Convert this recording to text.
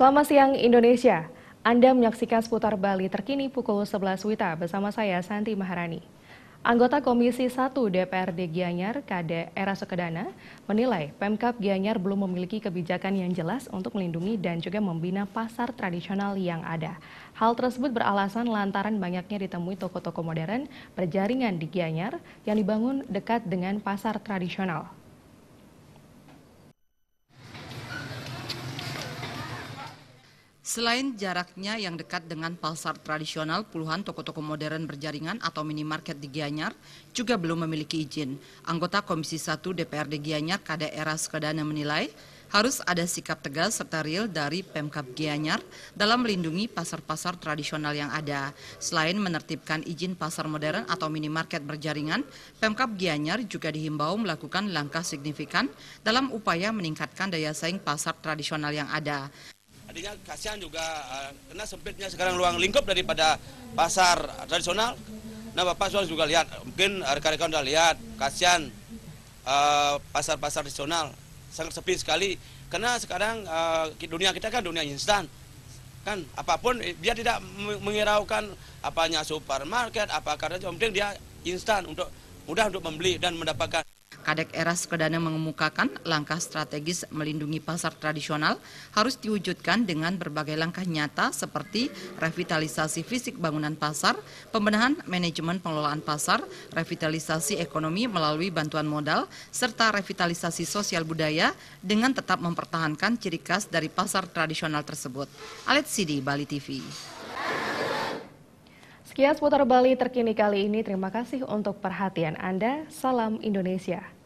Selamat siang Indonesia. Anda menyaksikan seputar Bali terkini pukul 11 WITA bersama saya Santi Maharani. Anggota Komisi 1 DPRD Gianyar, KD Era sekedana menilai Pemkap Gianyar belum memiliki kebijakan yang jelas untuk melindungi dan juga membina pasar tradisional yang ada. Hal tersebut beralasan lantaran banyaknya ditemui toko-toko modern berjaringan di Gianyar yang dibangun dekat dengan pasar tradisional. Selain jaraknya yang dekat dengan pasar tradisional, puluhan toko-toko modern berjaringan atau minimarket di Gianyar juga belum memiliki izin. Anggota Komisi 1 DPRD Gianyar Era Sekedana menilai harus ada sikap tegas serta real dari Pemkap Gianyar dalam melindungi pasar-pasar tradisional yang ada. Selain menertibkan izin pasar modern atau minimarket berjaringan, Pemkap Gianyar juga dihimbau melakukan langkah signifikan dalam upaya meningkatkan daya saing pasar tradisional yang ada. Artinya kasihan juga eh, karena sempitnya sekarang ruang lingkup daripada pasar tradisional. Nah Bapak sudah juga lihat, mungkin rekan-rekan sudah lihat, kasihan eh, pasar-pasar tradisional sangat sepi sekali. Karena sekarang eh, dunia kita kan dunia instan, kan apapun dia tidak mengiraukan apanya supermarket, apa karena mungkin dia instan untuk mudah untuk membeli dan mendapatkan. Kadek Eras Kedana mengemukakan langkah strategis melindungi pasar tradisional harus diwujudkan dengan berbagai langkah nyata seperti revitalisasi fisik bangunan pasar, pembenahan manajemen pengelolaan pasar, revitalisasi ekonomi melalui bantuan modal, serta revitalisasi sosial budaya dengan tetap mempertahankan ciri khas dari pasar tradisional tersebut. Alet Sidi, Bali TV. Ya, seputar Bali terkini kali ini. Terima kasih untuk perhatian Anda. Salam Indonesia.